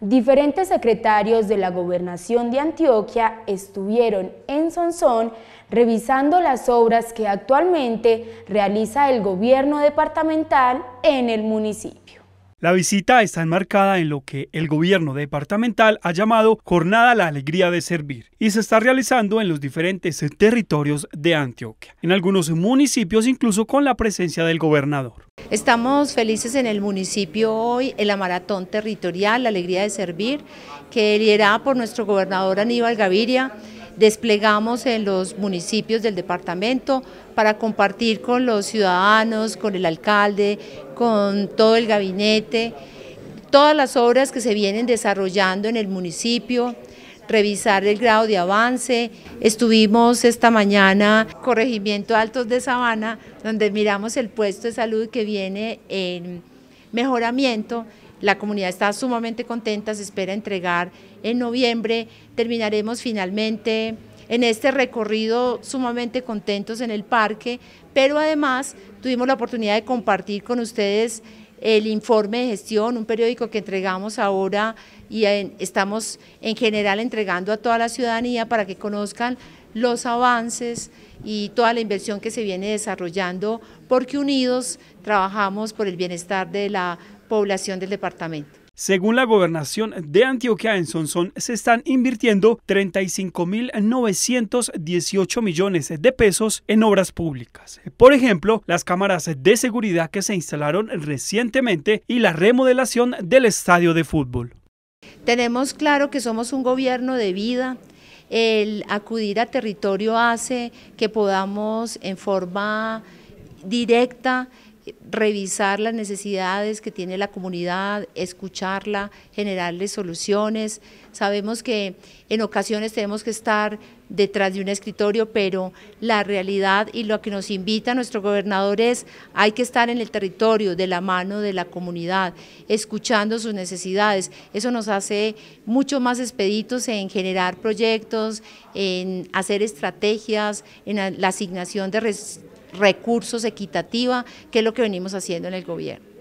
Diferentes secretarios de la gobernación de Antioquia estuvieron en Sonsón revisando las obras que actualmente realiza el gobierno departamental en el municipio. La visita está enmarcada en lo que el gobierno departamental ha llamado Jornada la Alegría de Servir y se está realizando en los diferentes territorios de Antioquia, en algunos municipios incluso con la presencia del gobernador. Estamos felices en el municipio hoy, en la maratón territorial, la alegría de servir, que lidera por nuestro gobernador Aníbal Gaviria, desplegamos en los municipios del departamento para compartir con los ciudadanos, con el alcalde, con todo el gabinete, todas las obras que se vienen desarrollando en el municipio, revisar el grado de avance. Estuvimos esta mañana corregimiento Altos de Sabana, donde miramos el puesto de salud que viene en mejoramiento la comunidad está sumamente contenta, se espera entregar en noviembre. Terminaremos finalmente en este recorrido sumamente contentos en el parque, pero además tuvimos la oportunidad de compartir con ustedes el informe de gestión, un periódico que entregamos ahora y estamos en general entregando a toda la ciudadanía para que conozcan los avances y toda la inversión que se viene desarrollando, porque unidos trabajamos por el bienestar de la población del departamento. Según la gobernación de Antioquia en Sonson, se están invirtiendo 35.918 millones de pesos en obras públicas. Por ejemplo, las cámaras de seguridad que se instalaron recientemente y la remodelación del estadio de fútbol. Tenemos claro que somos un gobierno de vida, el acudir a territorio hace que podamos en forma directa revisar las necesidades que tiene la comunidad, escucharla, generarle soluciones. Sabemos que en ocasiones tenemos que estar detrás de un escritorio, pero la realidad y lo que nos invita nuestro gobernador es hay que estar en el territorio, de la mano de la comunidad, escuchando sus necesidades. Eso nos hace mucho más expeditos en generar proyectos, en hacer estrategias, en la asignación de recursos equitativa, que es lo que venimos haciendo en el gobierno.